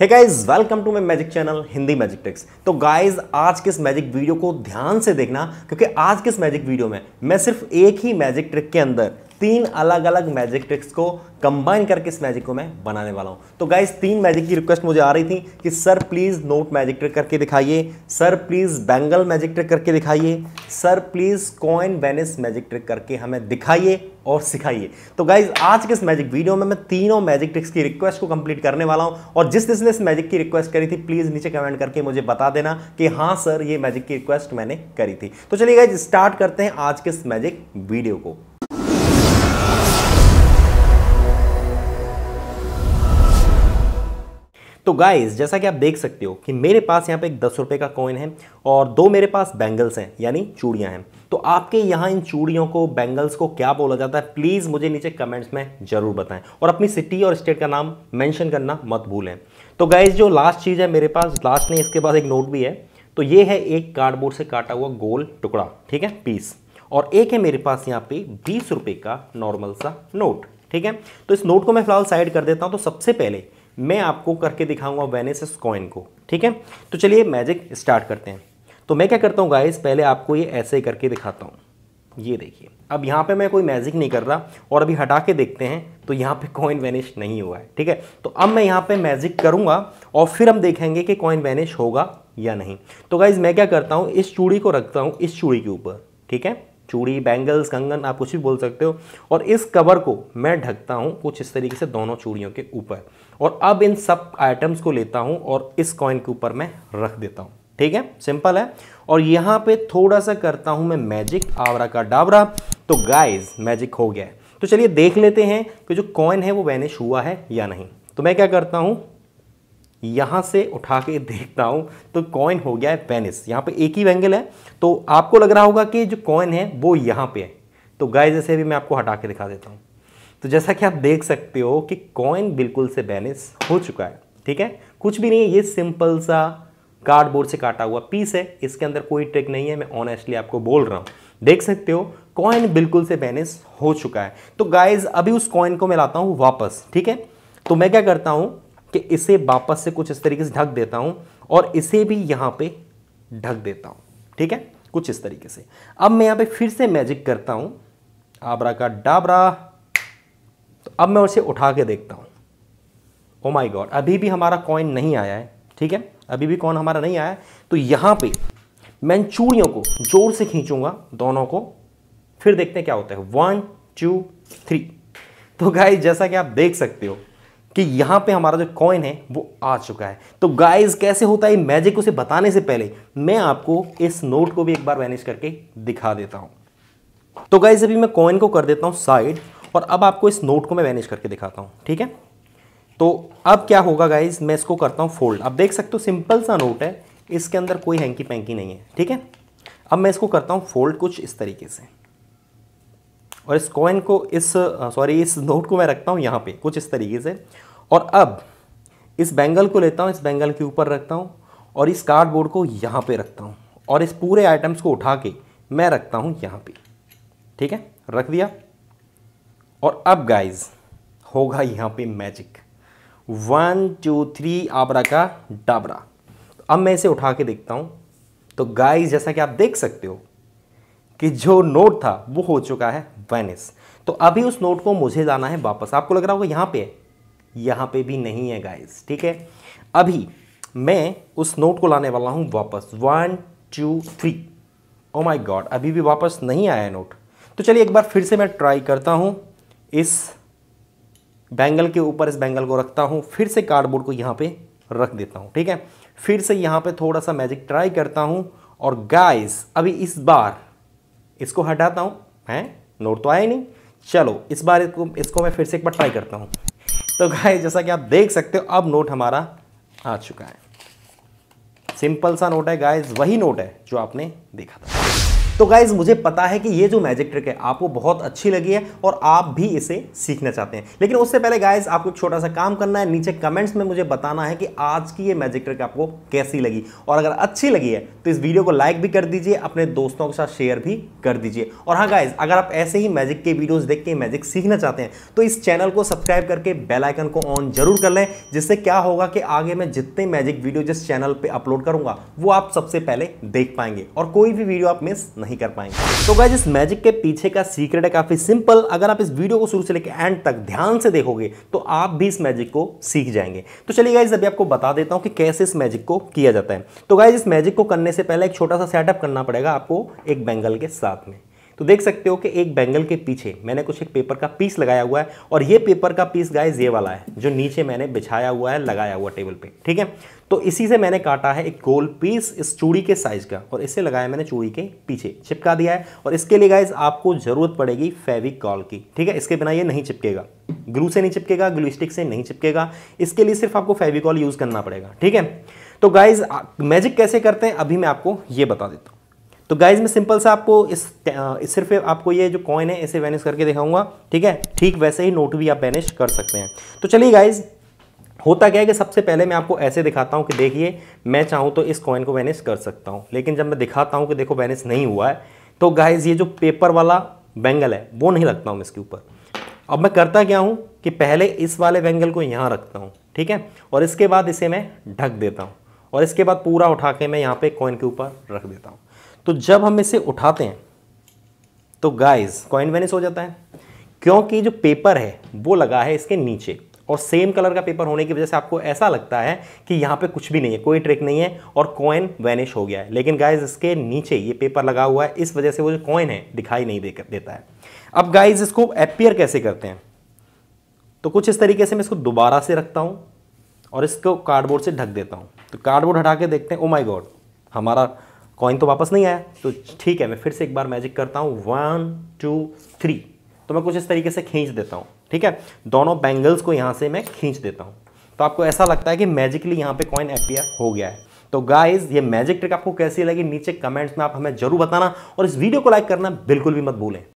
hey guys welcome to my magic channel Hindi magic tricks तो guys आज के इस मैजिक वीडियो को ध्यान से देखना क्योंकि आज के इस मैजिक वीडियो में मैं सिर्फ एक ही मैजिक ट्रिक के अंदर तीन अलग अलग मैजिक ट्रिक्स को कंबाइन करके इस मैजिक को मैं बनाने वाला हूँ तो गाइज तीन मैजिक की रिक्वेस्ट मुझे आ रही थी कि sir please note magic trick करके दिखाइए sir please bangle magic trick करके दिखाइए sir please coin vanish magic trick करके हमें दिखाइए और सिखाइए तो गाइज आज के इस मैजिक वीडियो में मैं तीनों मैजिक ट्रिक्स की रिक्वेस्ट को कंप्लीट करने वाला हूं और जिस जिसने इस मैजिक की रिक्वेस्ट करी थी प्लीज़ नीचे कमेंट करके मुझे बता देना कि हाँ सर ये मैजिक की रिक्वेस्ट मैंने करी थी तो चलिए गाइज स्टार्ट करते हैं आज के इस मैजिक वीडियो को तो गाइस जैसा कि आप देख सकते हो कि मेरे पास यहाँ पे एक दस रुपये का कॉइन है और दो मेरे पास बैंगल्स हैं यानी चूड़ियाँ हैं तो आपके यहाँ इन चूड़ियों को बैंगल्स को क्या बोला जाता है प्लीज़ मुझे नीचे कमेंट्स में ज़रूर बताएं और अपनी सिटी और स्टेट का नाम मैंशन करना मत भूलें तो गाइज जो लास्ट चीज़ है मेरे पास लास्ट नहीं इसके पास एक नोट भी है तो ये है एक कार्डबोर्ड से काटा हुआ गोल टुकड़ा ठीक है पीस और एक है मेरे पास यहाँ पे बीस रुपये का नॉर्मल सा नोट ठीक है तो इस नोट को मैं फिलहाल साइड कर देता हूँ तो सबसे पहले मैं आपको करके दिखाऊंगा वेनेसिस कॉइन को ठीक है तो चलिए मैजिक स्टार्ट करते हैं तो मैं क्या करता हूँ गाइस पहले आपको ये ऐसे करके दिखाता हूँ ये देखिए अब यहाँ पे मैं कोई मैजिक नहीं कर रहा और अभी हटा के देखते हैं तो यहाँ पे कॉइन वैनिश नहीं हुआ है ठीक है तो अब मैं यहाँ पे मैजिक करूँगा और फिर हम देखेंगे कि कॉइन वैनिश होगा या नहीं तो गाइज मैं क्या करता हूँ इस चूड़ी को रखता हूँ इस चूड़ी के ऊपर ठीक है चूड़ी बैंगल्स कंगन आप कुछ भी बोल सकते हो और इस कवर को मैं ढकता हूँ कुछ इस तरीके से दोनों चूड़ियों के ऊपर और अब इन सब आइटम्स को लेता हूँ और इस कॉइन के ऊपर मैं रख देता हूँ ठीक है सिंपल है और यहाँ पे थोड़ा सा करता हूँ मैं मैजिक आवरा का डाबरा तो गाइज मैजिक हो गया है तो चलिए देख लेते हैं कि जो कॉइन है वो वैनिश हुआ है या नहीं तो मैं क्या करता हूँ यहाँ से उठा के देखता हूँ तो कॉइन हो गया है पेनिस यहाँ पे एक ही एंगल है तो आपको लग रहा होगा कि जो कॉइन है वो यहाँ पे है तो गाय जैसे भी मैं आपको हटा के दिखा देता हूँ तो जैसा कि आप देख सकते हो कि कॉइन बिल्कुल से बैनिस हो चुका है ठीक है कुछ भी नहीं है ये सिंपल सा कार्डबोर्ड से काटा हुआ पीस है इसके अंदर कोई ट्रिक नहीं है मैं ऑनेस्टली आपको बोल रहा हूँ देख सकते हो कॉइन बिल्कुल से बैनिस हो चुका है तो गाइज अभी उस कॉइन को मैं लाता हूँ वापस ठीक है तो मैं क्या करता हूँ कि इसे वापस से कुछ इस तरीके से ढक देता हूं और इसे भी यहां पे ढक देता हूं ठीक है कुछ इस तरीके से अब मैं यहां पे फिर से मैजिक करता हूं आबरा का डाबरा तो अब मैं उसे उठा के देखता हूं ओ माय गॉड अभी भी हमारा कॉइन नहीं आया है ठीक है अभी भी कॉइन हमारा नहीं आया तो यहां पर मैं चूड़ियों को जोर से खींचूंगा दोनों को फिर देखते हैं क्या होता है वन टू थ्री तो गाय जैसा कि आप देख सकते हो कि यहाँ पे हमारा जो कॉइन है वो आ चुका है तो गाइस कैसे होता है मैजिक उसे बताने से पहले मैं आपको इस नोट को भी एक बार मैनेज करके दिखा देता हूँ तो गाइज अभी मैं कॉइन को कर देता हूँ साइड और अब आपको इस नोट को मैं मैनेज करके दिखाता हूँ ठीक है तो अब क्या होगा गाइज मैं इसको करता हूँ फोल्ड अब देख सकते हो सिंपल सा नोट है इसके अंदर कोई हैंकी पैंकी नहीं है ठीक है अब मैं इसको करता हूँ फोल्ड कुछ इस तरीके से और इस कॉइन को इस सॉरी इस नोट को मैं रखता हूँ यहाँ पे कुछ इस तरीके से और अब इस बैंगल को लेता हूँ इस बैंगल के ऊपर रखता हूँ और इस कार्डबोर्ड को यहाँ पे रखता हूँ और इस पूरे आइटम्स को उठा के मैं रखता हूँ यहाँ पे ठीक है रख दिया और अब गाइज होगा यहाँ पे magic one two three abracadabra अब मैं इसे उठा के देखता हूँ तो गाइज जैसा कि आप देख सकते हो कि जो नोट था वो हो चुका है वेनिस तो अभी उस नोट को मुझे जाना है वापस आपको लग रहा होगा यहाँ पे यहाँ पे भी नहीं है गाइस ठीक है अभी मैं उस नोट को लाने वाला हूँ वापस one two three oh my God अभी भी वापस नहीं आया है नोट तो चलिए एक बार फिर से मैं ट्राई करता हूँ इस बैंगल के ऊपर इस बैंगल को रखता हूँ फिर से कार्डबोर्ड को यहाँ पे रख देता हूँ ठीक है फिर से यहाँ पे थोड़ा सा मैजिक ट्राई करता हूँ और गाइस अभी इस बार इसको हटाता हूँ हैं नोट तो आया ही नहीं चलो इस बार इसको इसको मैं फिर से एक बार ट्राई करता हूँ तो गाय जैसा कि आप देख सकते हो अब नोट हमारा आ चुका है सिंपल सा नोट है गाइज वही नोट है जो आपने देखा था तो गाइज मुझे पता है कि ये जो मैजिक ट्रिक है आपको बहुत अच्छी लगी है और आप भी इसे सीखना चाहते हैं लेकिन उससे पहले गाइज आपको एक छोटा सा काम करना है नीचे कमेंट्स में मुझे बताना है कि आज की ये मैजिक ट्रिक आपको कैसी लगी और अगर अच्छी लगी है तो इस वीडियो को लाइक भी कर दीजिए अपने दोस्तों के साथ शेयर भी कर दीजिए और हाँ गाइज अगर आप ऐसे ही मैजिक के वीडियोज देख के मैजिक सीखना चाहते हैं तो इस चैनल को सब्सक्राइब करके बेलाइकन को ऑन जरूर कर लें जिससे क्या होगा कि आगे मैं जितने मैजिक वीडियो जिस चैनल पर अपलोड करूंगा वो आप सबसे पहले देख पाएंगे और कोई भी वीडियो आप मिस नहीं नहीं कर पाएंगे तो गाइज इस मैजिक के पीछे का सीक्रेट है काफ़ी सिंपल अगर आप इस वीडियो को शुरू से लेकर एंड तक ध्यान से देखोगे तो आप भी इस मैजिक को सीख जाएंगे तो चलिए गाइज अभी आपको बता देता हूँ कि कैसे इस मैजिक को किया जाता है तो गाइज इस मैजिक को करने से पहले एक छोटा सा सेटअप करना पड़ेगा आपको एक बैंगल के साथ में तो देख सकते हो कि एक बैंगल के पीछे मैंने कुछ एक पेपर का पीस लगाया हुआ है और ये पेपर का पीस गाइज ये वाला है जो नीचे मैंने बिछाया हुआ है लगाया हुआ टेबल पे ठीक है तो इसी से मैंने काटा है एक गोल पीस इस चूड़ी के साइज का और इसे लगाया मैंने चूड़ी के पीछे चिपका दिया है और इसके लिए गाइज आपको जरूरत पड़ेगी फेविक कॉल की ठीक है इसके बिना ये नहीं चिपकेगा ग्लू से नहीं चिपकेगा ग्लू स्टिक से नहीं चिपकेगा इसके लिए सिर्फ आपको फेविकॉल यूज़ करना पड़ेगा ठीक है तो गाइज मैजिक कैसे करते हैं अभी मैं आपको ये बता देता हूँ तो गाइज में सिंपल सा आपको इस, इस सिर्फ आपको ये जो कॉइन है इसे वैनिश करके दिखाऊंगा ठीक है ठीक वैसे ही नोट भी आप वैनिश कर सकते हैं तो चलिए गाइज़ होता क्या है कि सबसे पहले मैं आपको ऐसे दिखाता हूँ कि देखिए मैं चाहूँ तो इस कॉइन को वैनिश कर सकता हूँ लेकिन जब मैं दिखाता हूँ कि देखो वैनिश नहीं हुआ है तो गाइज ये जो पेपर वाला बैंगल है वो नहीं लगता हूँ इसके ऊपर अब मैं करता क्या हूँ कि पहले इस वाले बैंगल को यहाँ रखता हूँ ठीक है और इसके बाद इसे मैं ढक देता हूँ और इसके बाद पूरा उठा के मैं यहाँ पे कॉइन के ऊपर रख देता हूँ तो जब हम इसे उठाते हैं तो गाइस कॉइन वेनिस हो जाता है क्योंकि जो पेपर है वो लगा है इसके नीचे और सेम कलर का पेपर होने की वजह से आपको ऐसा लगता है कि यहाँ पे कुछ भी नहीं है कोई ट्रिक नहीं है और कॉइन वैनिश हो गया है लेकिन गाइज इसके नीचे ये पेपर लगा हुआ है इस वजह से वो जो कॉइन है दिखाई नहीं दे देता है अब गाइज इसको एपियर कैसे करते हैं तो कुछ इस तरीके से मैं इसको दोबारा से रखता हूँ और इसको कार्डबोर्ड से ढक देता हूँ तो कार्डबोर्ड हटा के देखते हैं ओ माई गॉड हमारा कॉइन तो वापस नहीं आया तो ठीक है मैं फिर से एक बार मैजिक करता हूँ वन टू थ्री तो मैं कुछ इस तरीके से खींच देता हूँ ठीक है दोनों बैंगल्स को यहाँ से मैं खींच देता हूँ तो आपको ऐसा लगता है कि मैजिकली यहाँ पे कॉइन एपियर हो गया है तो गाइज ये मैजिक ट्रिक आपको कैसी लगी नीचे कमेंट्स में आप हमें जरूर बताना और इस वीडियो को लाइक करना बिल्कुल भी मत भूलें